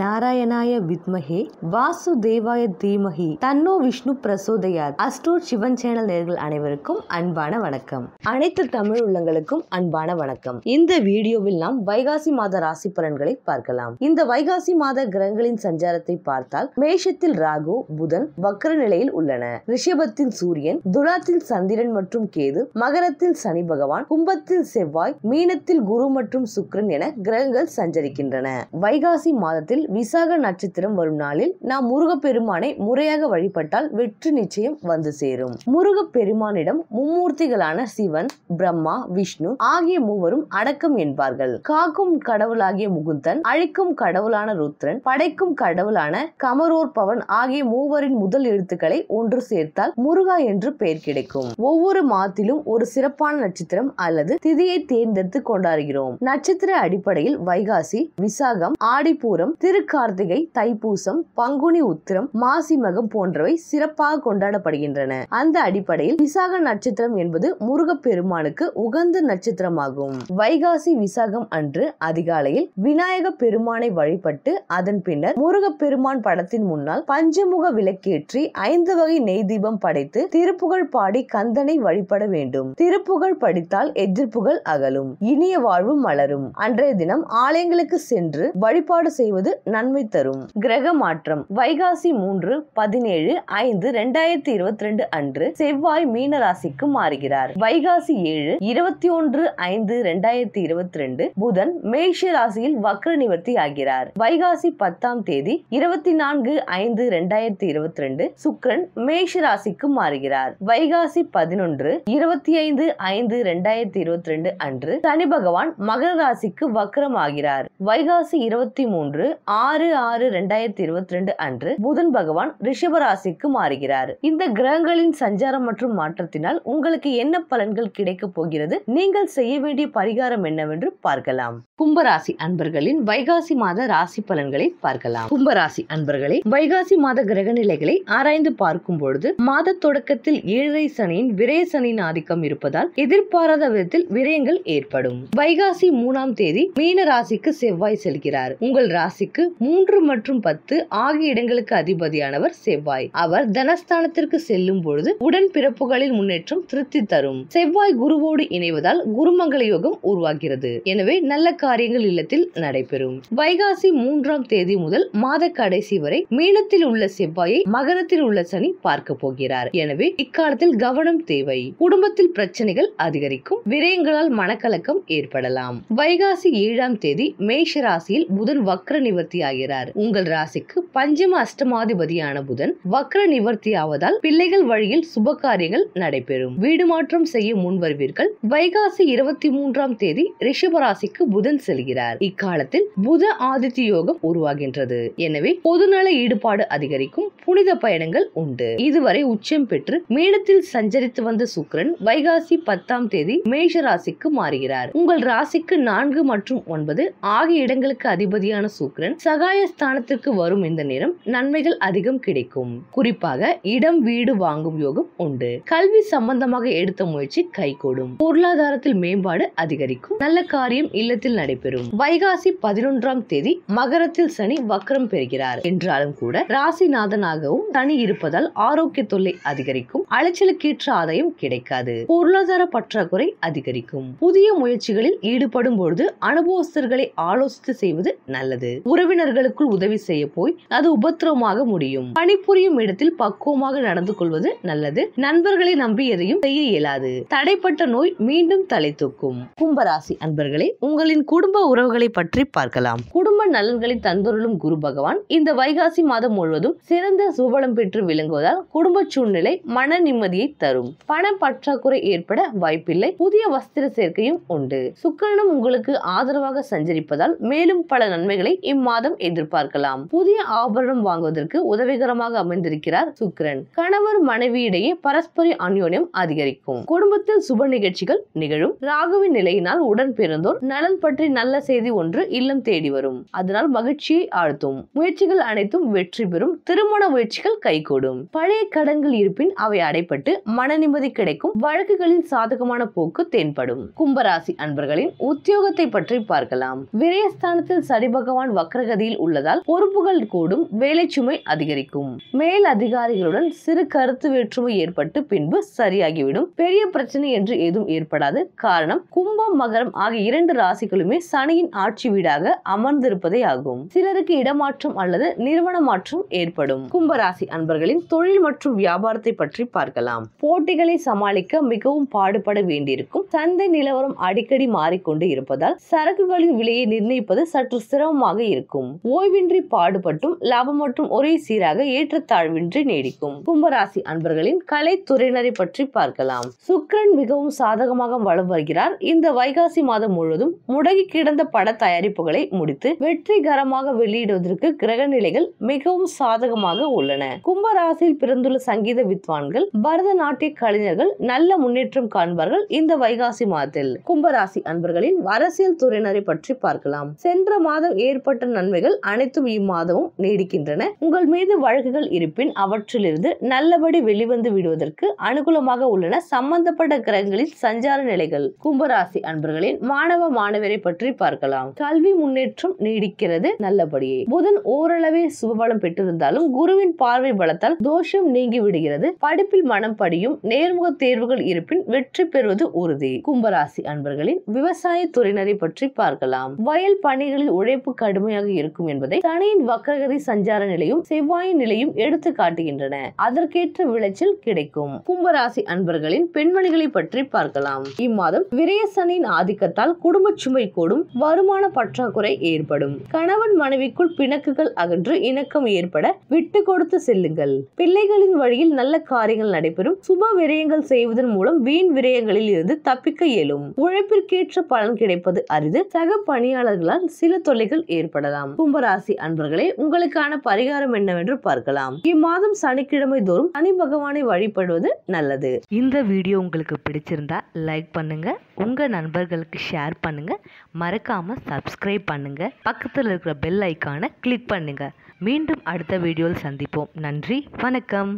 நாராயணாய வித்மஹே வாசுதேவாய தீமகி தன்னோ விஷ்ணு பிரசோதயார் அஸ்டோ சிவன் சேனல் நேர்கள் அனைவருக்கும் அன்பான வணக்கம் அனைத்து தமிழ் உள்ளங்களுக்கும் அன்பான வணக்கம் இந்த வீடியோவில் நாம் வைகாசி மாத ராசி பலன்களை பார்க்கலாம் இந்த வைகாசி மாத கிரகங்களின் சஞ்சாரத்தை பார்த்தால் மேஷத்தில் ராகு புதன் வக்கர நிலையில் உள்ளன ரிஷபத்தில் சூரியன் துலாத்தில் சந்திரன் மற்றும் கேது மகரத்தில் சனி பகவான் கும்பத்தில் செவ்வாய் மீனத்தில் குரு மற்றும் சுக்ரன் என கிரகங்கள் சஞ்சரிக்கின்றன வைகாசி மாதத்தில் விசாக நட்சத்திரம் வரும் நாளில் நாம் முருகப்பெருமானை முறையாக வழிபட்டால் வெற்றி நிச்சயம் வந்து சேரும் முருகப்பெருமானிடம் மும்மூர்த்திகளான சிவன் பிரம்மா விஷ்ணு ஆகிய மூவரும் அடக்கம் என்பார்கள் காக்கும் கடவுளாகிய முகுந்தன் அழிக்கும் கடவுளான ருத்ரன் படைக்கும் கடவுளான கமரோற்பவன் ஆகிய மூவரின் முதல் எழுத்துக்களை ஒன்று சேர்த்தால் முருகா என்று பெயர் கிடைக்கும் ஒவ்வொரு மாத்திலும் ஒரு சிறப்பான நட்சத்திரம் அல்லது திதியை தேர்ந்தெடுத்து கொண்டாடுகிறோம் நட்சத்திர அடிப்படையில் வைகாசி விசாகம் ஆடிப்பூரம் திரு திருக்கார்த்திகை தைப்பூசம் பங்குனி உத்திரம் மாசி மகம் போன்றவை சிறப்பாக கொண்டாடப்படுகின்றன அந்த அடிப்படையில் விசாக நட்சத்திரம் என்பது முருகப்பெருமானுக்கு உகந்த நட்சத்திரமாகும் வைகாசி விசாகம் அன்று அதிகாலையில் விநாயக பெருமானை வழிபட்டு அதன் பின்னர் முருகப்பெருமான் படத்தின் முன்னால் பஞ்சமுக விளக்கேற்றி ஐந்து வகை நெய் தீபம் படைத்து திருப்புகழ் பாடி கந்தனை வழிபட வேண்டும் திருப்புகழ் படித்தால் எதிர்ப்புகள் அகலும் இனிய வாழ்வும் மலரும் அன்றைய தினம் ஆலயங்களுக்கு சென்று வழிபாடு செய்வது நன்மை தரும் கிரக மாற்றம் வைகாசி மூன்று பதினேழு ஐந்து ரெண்டாயிரத்தி இருபத்தி ரெண்டு அன்று செவ்வாய் மீன ராசிக்கு மாறுகிறார் வைகாசி ஏழு இருபத்தி ஒன்று ஐந்து ரெண்டாயிரத்தி இருபத்தி ரெண்டு புதன் மேஷ ராசியில் வக்ர நிவர்த்தி ஆகிறார் வைகாசி பத்தாம் தேதி இருபத்தி நான்கு ஐந்து ரெண்டாயிரத்தி இருபத்தி ரெண்டு சுக்ரன் மேஷ ராசிக்கு மாறுகிறார் வைகாசி பதினொன்று இருபத்தி ஐந்து ஐந்து ரெண்டாயிரத்தி இருபத்தி ரெண்டு அன்று சனி பகவான் மகர ராசிக்கு வக்ரம் ஆகிறார் வைகாசி இருபத்தி மூன்று ஆறு ஆறு ரெண்டாயிரத்தி இருபத்தி ரெண்டு அன்று புதன் பகவான் ரிஷபராசிக்கு மாறுகிறார் இந்த கிரகங்களின் சஞ்சாரம் மற்றும் மாற்றத்தினால் உங்களுக்கு என்ன பலன்கள் கிடைக்க போகிறது நீங்கள் செய்ய வேண்டிய பரிகாரம் என்னவென்று பார்க்கலாம் கும்பராசி அன்பர்களின் வைகாசி மாத ராசி பலன்களை பார்க்கலாம் கும்பராசி அன்பர்களே வைகாசி மாத கிரக நிலைகளை ஆராய்ந்து பார்க்கும் பொழுது மாத தொடக்கத்தில் ஏழரை சனியின் விரய சனியின் ஆதிக்கம் இருப்பதால் எதிர்பாராத விதத்தில் விரயங்கள் ஏற்படும் வைகாசி மூணாம் தேதி மீன ராசிக்கு செவ்வாய் செல்கிறார் உங்கள் ராசிக்கு ஸ்தானத்திற்கு மூன்று மற்றும் பத்து ஆகிய இடங்களுக்கு அதிபதியானவர் செவ்வாய் அவர் தனஸ்தானத்திற்கு செல்லும் பொழுது உடன் பிறப்புகளில் முன்னேற்றம் திருப்தி தரும் செவ்வாய் குருவோடு இணைவதால் குருமங்கள யோகம் உருவாகிறது எனவே நல்ல காரியங்கள் இல்லத்தில் நடைபெறும் வைகாசி மூன்றாம் தேதி முதல் மாத கடைசி வரை மீனத்தில் உள்ள செவ்வாயை மகரத்தில் உள்ள சனி பார்க்க போகிறார் எனவே இக்காலத்தில் கவனம் தேவை குடும்பத்தில் பிரச்சனைகள் அதிகரிக்கும் விரயங்களால் மனக்கலக்கம் ஏற்படலாம் வைகாசி ஏழாம் தேதி மேஷ ராசியில் புதன் வக்ர நிவர்த்தி ஆகிறார் உங்கள் ராசிக்கு பஞ்சம அஷ்டமாதிபதியான புதன் வக்ர நிவர்த்தி ஆவதால் பிள்ளைகள் வழியில் சுப காரியங்கள் நடைபெறும் வீடு மாற்றம் செய்ய முன் வருவீர்கள் வைகாசி இருபத்தி மூன்றாம் தேதி ரிஷபராசிக்கு புதன் செல்கிறார் இக்காலத்தில் புத ஆதித்ய யோகம் உருவாகின்றது எனவே பொதுநல ஈடுபாடு அதிகரிக்கும் புனித பயணங்கள் உண்டு இதுவரை உச்சம் பெற்று மேடத்தில் சஞ்சரித்து வந்த சுக்ரன் வைகாசி பத்தாம் தேதி மேஷ ராசிக்கு மாறுகிறார் உங்கள் ராசிக்கு நான்கு மற்றும் ஒன்பது ஆகிய இடங்களுக்கு அதிபதியான சுக்ரன் சகாயஸ்தானத்திற்கு வரும் இந்த நேரம் நன்மைகள் அதிகம் கிடைக்கும் குறிப்பாக இடம் வீடு வாங்கும் யோகம் உண்டு கல்வி சம்பந்தமாக எடுத்த முயற்சி கைகூடும் பொருளாதாரத்தில் மேம்பாடு அதிகரிக்கும் நல்ல காரியம் இல்லத்தில் நடைபெறும் வைகாசி பதினொன்றாம் தேதி மகரத்தில் சனி வக்ரம் பெறுகிறார் என்றாலும் கூட ராசிநாதனாகவும் சனி இருப்பதால் ஆரோக்கிய தொல்லை அதிகரிக்கும் அலைச்சலுக்கேற்ற ஆதாயம் கிடைக்காது பொருளாதார பற்றாக்குறை அதிகரிக்கும் புதிய முயற்சிகளில் ஈடுபடும் பொழுது அனுபவஸ்தர்களை ஆலோசித்து செய்வது நல்லது உறவு உறவினர்களுக்குள் உதவி செய்ய போய் அது உபத்திரமாக முடியும் பணிபுரியும் இடத்தில் பக்குவமாக நடந்து கொள்வது நல்லது நண்பர்களை நம்பி எதையும் செய்ய இயலாது தடைப்பட்ட நோய் மீண்டும் தலை தூக்கும் கும்பராசி அன்பர்களே உங்களின் குடும்ப உறவுகளை பற்றி பார்க்கலாம் குடும்ப நலன்களை தந்தொருளும் குரு பகவான் இந்த வைகாசி மாதம் முழுவதும் சிறந்த சுபலம் பெற்று விளங்குவதால் குடும்ப சூழ்நிலை மன நிம்மதியை தரும் பண பற்றாக்குறை ஏற்பட வாய்ப்பில்லை புதிய வஸ்திர சேர்க்கையும் உண்டு சுக்கரனும் உங்களுக்கு ஆதரவாக சஞ்சரிப்பதால் மேலும் பல நன்மைகளை இம்மாதம் மாதம் எதிர்பார்க்கலாம் புதிய ஆபரணம் வாங்குவதற்கு உதவிகரமாக அமைந்திருக்கிறார் சுக்கிரன் கணவர் மனைவியிடையே பரஸ்பர அந்யோன்யம் அதிகரிக்கும் குடும்பத்தில் சுப நிகழ்ச்சிகள் நிகழும் ராகுவின் நிலையினால் உடன் பிறந்தோர் நலன் பற்றி நல்ல செய்தி ஒன்று இல்லம் தேடி வரும் அதனால் மகிழ்ச்சியை ஆழ்த்தும் முயற்சிகள் அனைத்தும் வெற்றி பெறும் திருமண முயற்சிகள் கைகூடும் பழைய கடன்கள் இருப்பின் அவை அடைப்பட்டு மன நிம்மதி கிடைக்கும் வழக்குகளின் சாதகமான போக்கு தென்படும் கும்பராசி அன்பர்களின் உத்தியோகத்தை பற்றி பார்க்கலாம் விரயஸ்தானத்தில் சனி பகவான் வக்ரக மந்தகதியில் உள்ளதால் பொறுப்புகள் கூடும் வேலை சுமை அதிகரிக்கும் மேல் அதிகாரிகளுடன் சிறு கருத்து வேற்றுமை ஏற்பட்டு பின்பு சரியாகிவிடும் பெரிய பிரச்சனை என்று எதுவும் ஏற்படாது காரணம் கும்பம் மகரம் ஆகிய இரண்டு ராசிகளுமே சனியின் ஆட்சி வீடாக அமர்ந்திருப்பதே ஆகும் சிலருக்கு இடமாற்றம் அல்லது நிறுவன மாற்றம் ஏற்படும் கும்பராசி அன்பர்களின் தொழில் மற்றும் வியாபாரத்தை பற்றி பார்க்கலாம் போட்டிகளை சமாளிக்க மிகவும் பாடுபட வேண்டியிருக்கும் சந்தை நிலவரம் அடிக்கடி மாறிக்கொண்டு இருப்பதால் சரக்குகளின் விலையை நிர்ணயிப்பது சற்று சிரமமாக இருக்கும் நீடிக்கும் ஓய்வின்றி பாடுபட்டும் லாபம் மற்றும் ஒரே சீராக ஏற்றத்தாழ்வின்றி நீடிக்கும் கும்பராசி அன்பர்களின் கலைத்துறையினரை பற்றி பார்க்கலாம் சுக்ரன் மிகவும் சாதகமாக வளம் வருகிறார் இந்த வைகாசி மாதம் முழுவதும் முடங்கி கிடந்த பட தயாரிப்புகளை முடித்து வெற்றிகரமாக வெளியிடுவதற்கு கிரக நிலைகள் மிகவும் சாதகமாக உள்ளன கும்பராசியில் பிறந்துள்ள சங்கீத வித்வான்கள் நாட்டிய கலைஞர்கள் நல்ல முன்னேற்றம் காண்பார்கள் இந்த வைகாசி மாதத்தில் கும்பராசி அன்பர்களின் அரசியல் துறையினரை பற்றி பார்க்கலாம் சென்ற மாதம் ஏற்பட்ட நன்மைகள் அனைத்தும் இம்மாதமும் நீடிக்கின்றன உங்கள் மீது வழக்குகள் இருப்பின் அவற்றிலிருந்து நல்லபடி வெளிவந்து விடுவதற்கு அனுகூலமாக உள்ளன சம்பந்தப்பட்ட கிரகங்களின் சஞ்சார நிலைகள் கும்பராசி அன்பர்களின் மாணவ மாணவரை பற்றி பார்க்கலாம் கல்வி முன்னேற்றம் நீடிக்கிறது நல்லபடியே புதன் ஓரளவே சுபபலம் பெற்றிருந்தாலும் குருவின் பார்வை பலத்தால் தோஷம் நீங்கி விடுகிறது படிப்பில் மனம் படியும் நேர்முக தேர்வுகள் இருப்பின் வெற்றி பெறுவது உறுதி கும்பராசி அன்பர்களின் விவசாய துறையினரை பற்றி பார்க்கலாம் வயல் பணிகளில் உழைப்பு கடுமையாக இருக்கும் என்பதை சனியின் வக்கரகதி சஞ்சார நிலையும் செவ்வாயின் நிலையும் எடுத்து காட்டுகின்றன அதற்கேற்ற விளைச்சல் கிடைக்கும் கும்பராசி அன்பர்களின் பெண்மணிகளை பற்றி பார்க்கலாம் இம்மாதம் விரயசனின் ஆதிக்கத்தால் குடும்ப சுமை கூடும் வருமான பற்றாக்குறை ஏற்படும் கணவன் மனைவிக்குள் பிணக்குகள் அகன்று இணக்கம் ஏற்பட விட்டு கொடுத்து செல்லுங்கள் பிள்ளைகளின் வழியில் நல்ல காரியங்கள் நடைபெறும் சுப விரயங்கள் செய்வதன் மூலம் வீண் விரயங்களில் இருந்து தப்பிக்க இயலும் உழைப்பிற்கேற்ற பலன் கிடைப்பது அரிது சக பணியாளர்களால் சில தொல்லைகள் ஏற்படலாம் பார்க்கலாம் கும்பராசி அன்பர்களே உங்களுக்கான பரிகாரம் என்னவென்று பார்க்கலாம் இம்மாதம் சனிக்கிழமை தோறும் சனி பகவானை வழிபடுவது நல்லது இந்த வீடியோ உங்களுக்கு பிடிச்சிருந்தா லைக் பண்ணுங்க உங்க நண்பர்களுக்கு ஷேர் பண்ணுங்க மறக்காம சப்ஸ்கிரைப் பண்ணுங்க பக்கத்தில் இருக்கிற பெல் ஐக்கானை கிளிக் பண்ணுங்க மீண்டும் அடுத்த வீடியோவில் சந்திப்போம் நன்றி வணக்கம்